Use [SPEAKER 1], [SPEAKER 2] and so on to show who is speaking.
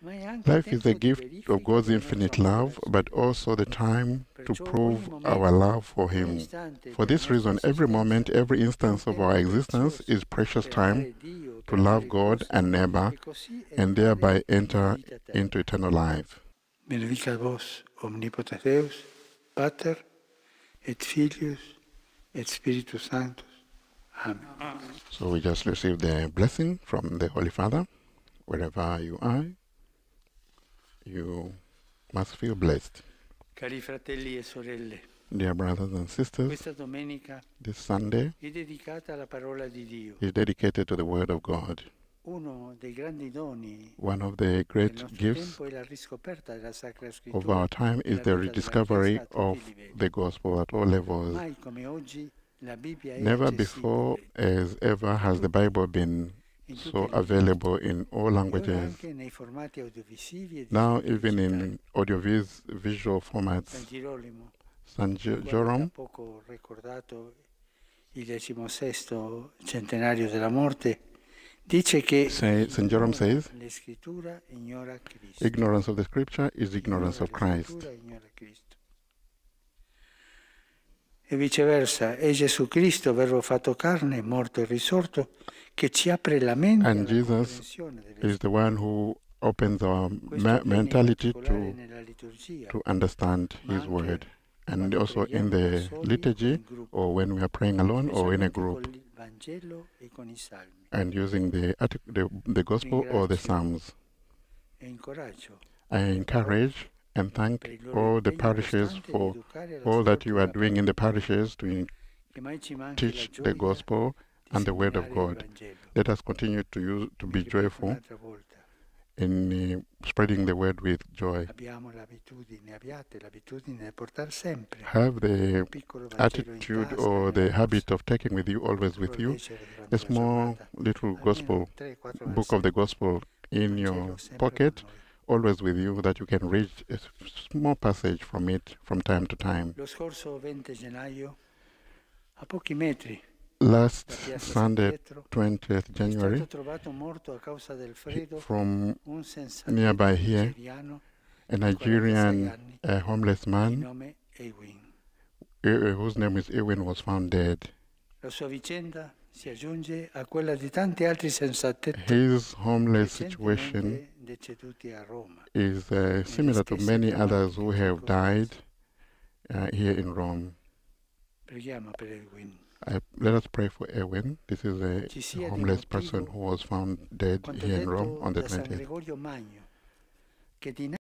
[SPEAKER 1] Life is the gift of God's infinite love, but also the time to prove our love for Him. For this reason, every moment, every instance of our existence is precious time to love God and neighbor and thereby enter into eternal life.
[SPEAKER 2] vos, omnipotens Deus, Pater, et Filius, et Spiritus Sanctus. Amen.
[SPEAKER 1] So we just received the blessing from the Holy Father, wherever you are. You must feel blessed.
[SPEAKER 2] Cari fratelli e sorelle,
[SPEAKER 1] Dear brothers and sisters, questa
[SPEAKER 2] domenica
[SPEAKER 1] this Sunday
[SPEAKER 2] è dedicata alla parola di Dio,
[SPEAKER 1] is dedicated to the Word of God.
[SPEAKER 2] uno dei grandi doni One of the great gifts tempo è la riscoperta della Sacra of our time is the rediscovery of
[SPEAKER 1] the gospel at all levels.
[SPEAKER 2] Mai come oggi la Bibbia è Never before
[SPEAKER 1] as ever has the Bible been so available in all languages.
[SPEAKER 2] Now, even in
[SPEAKER 1] audiovisual formats,
[SPEAKER 2] San Jerome Say, Saint Jerome says, ignorance of the scripture is ignorance of Christ e viceversa è Gesù Cristo, verbo fatto carne, morto e risorto, che ci apre la mente. And Jesus
[SPEAKER 1] is the one who opens our ma- mentality to, to understand his word. And also in the liturgy, or when we are praying alone, or in a group, and using the, the, the gospel or the psalms. I encourage and thank all the parishes for all that you are doing in the parishes to teach the gospel and the word of God. Let us continue to use, to be joyful in uh, spreading the word with joy.
[SPEAKER 2] Have the attitude or the habit of taking with you, always with you,
[SPEAKER 1] a small little gospel, book of the gospel in your pocket always with you that you can read a small passage from it from time to time.
[SPEAKER 2] Last Sunday,
[SPEAKER 1] 20th January,
[SPEAKER 2] from nearby here, a Nigerian a homeless man
[SPEAKER 1] whose name is Ewin was found dead. His homeless situation is uh, similar to many others who have died uh, here in Rome. I, let us pray for Erwin. This is a homeless person who was found dead here in Rome on the 20th.